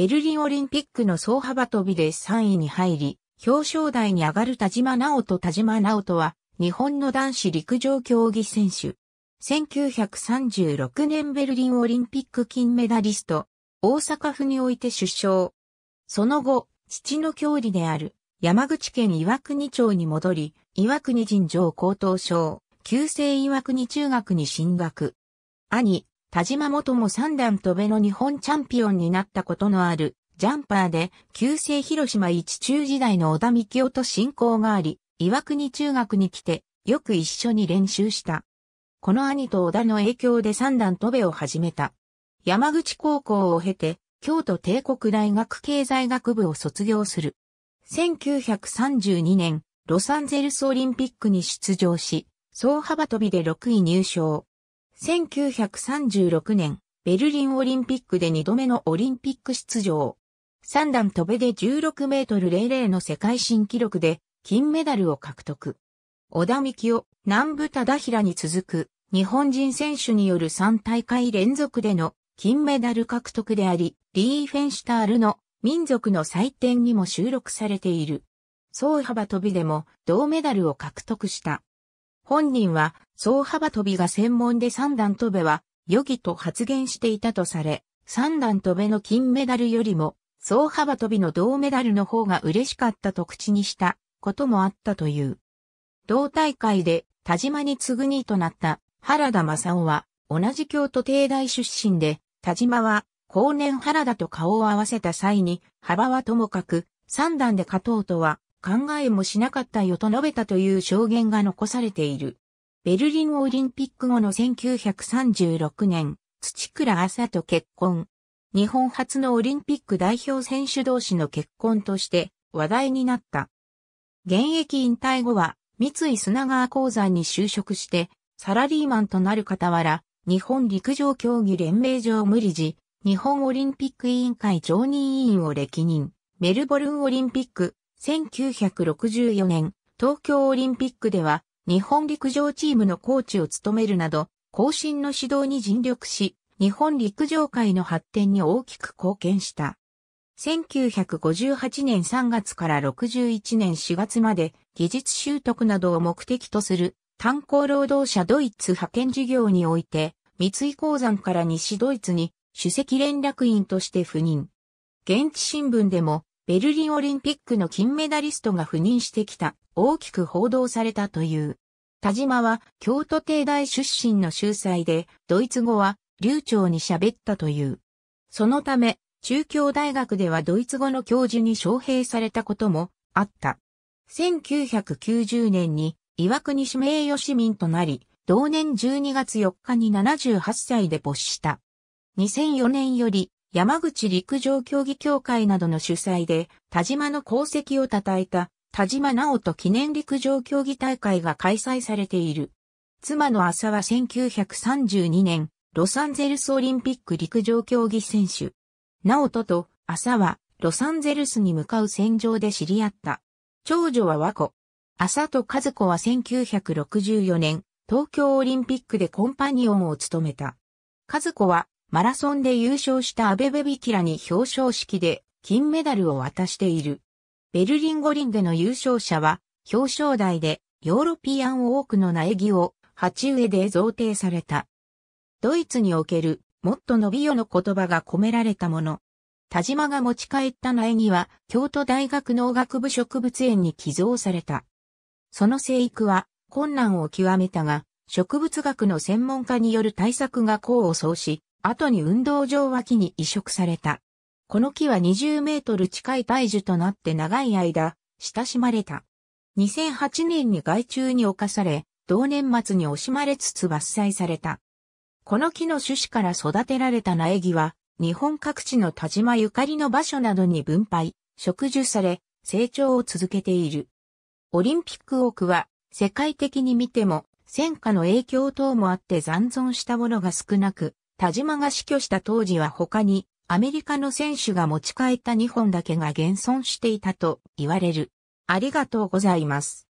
ベルリンオリンピックの総幅跳びで3位に入り、表彰台に上がる田島直人田島直人は、日本の男子陸上競技選手。1936年ベルリンオリンピック金メダリスト、大阪府において出生。その後、父の郷里である山口県岩国町に戻り、岩国尋常高等省、旧制岩国中学に進学。兄、田島元も三段飛べの日本チャンピオンになったことのある、ジャンパーで、旧制広島一中時代の小田幹夫と親交があり、岩国中学に来て、よく一緒に練習した。この兄と小田の影響で三段飛べを始めた。山口高校を経て、京都帝国大学経済学部を卒業する。1932年、ロサンゼルスオリンピックに出場し、総幅跳びで6位入賞。1936年、ベルリンオリンピックで2度目のオリンピック出場。3段飛べで16メートル00の世界新記録で金メダルを獲得。小田幹夫、南部忠平に続く日本人選手による3大会連続での金メダル獲得であり、リーフェンシュタールの民族の祭典にも収録されている。総幅飛びでも銅メダルを獲得した。本人は、総幅跳びが専門で三段跳べは、良きと発言していたとされ、三段跳べの金メダルよりも、総幅跳びの銅メダルの方が嬉しかったと口にしたこともあったという。同大会で田島に次ぐ2位となった原田正夫は同じ京都帝大出身で田島は後年原田と顔を合わせた際に幅はともかく三段で勝とうとは考えもしなかったよと述べたという証言が残されている。ベルリンオリンピック後の1936年、土倉朝と結婚。日本初のオリンピック代表選手同士の結婚として話題になった。現役引退後は三井砂川鉱山に就職してサラリーマンとなる傍ら、日本陸上競技連盟上無理時、日本オリンピック委員会常任委員を歴任、メルボルンオリンピック、1964年、東京オリンピックでは日本陸上チームのコーチを務めるなど、後進の指導に尽力し、日本陸上界の発展に大きく貢献した。1958年3月から61年4月まで技術習得などを目的とする炭鉱労働者ドイツ派遣事業において三井鉱山から西ドイツに主席連絡員として赴任。現地新聞でもベルリンオリンピックの金メダリストが赴任してきた、大きく報道されたという。田島は京都帝大出身の秀才で、ドイツ語は流暢に喋ったという。そのため、中京大学ではドイツ語の教授に招聘されたこともあった。1990年に岩国市名誉市民となり、同年12月4日に78歳で没した。2004年より山口陸上競技協会などの主催で、田島の功績を称えた、田島直人記念陸上競技大会が開催されている。妻の朝は1932年、ロサンゼルスオリンピック陸上競技選手。直人と朝は、ロサンゼルスに向かう戦場で知り合った。長女は和子。朝と和子は1964年、東京オリンピックでコンパニオンを務めた。和子はマラソンで優勝したアベベビキラに表彰式で金メダルを渡している。ベルリン五輪での優勝者は表彰台でヨーロピアンオークの苗木を鉢植えで贈呈された。ドイツにおけるもっと伸びよの言葉が込められたもの。田島が持ち帰った苗木は京都大学農学部植物園に寄贈された。その生育は困難を極めたが、植物学の専門家による対策が功を奏し、後に運動場脇に移植された。この木は20メートル近い大樹となって長い間、親しまれた。2008年に害虫に侵され、同年末に惜しまれつつ伐採された。この木の種子から育てられた苗木は、日本各地の田島ゆかりの場所などに分配、植樹され、成長を続けている。オリンピック奥は、世界的に見ても、戦火の影響等もあって残存したものが少なく、田島が死去した当時は他にアメリカの選手が持ち帰った2本だけが現存していたと言われる。ありがとうございます。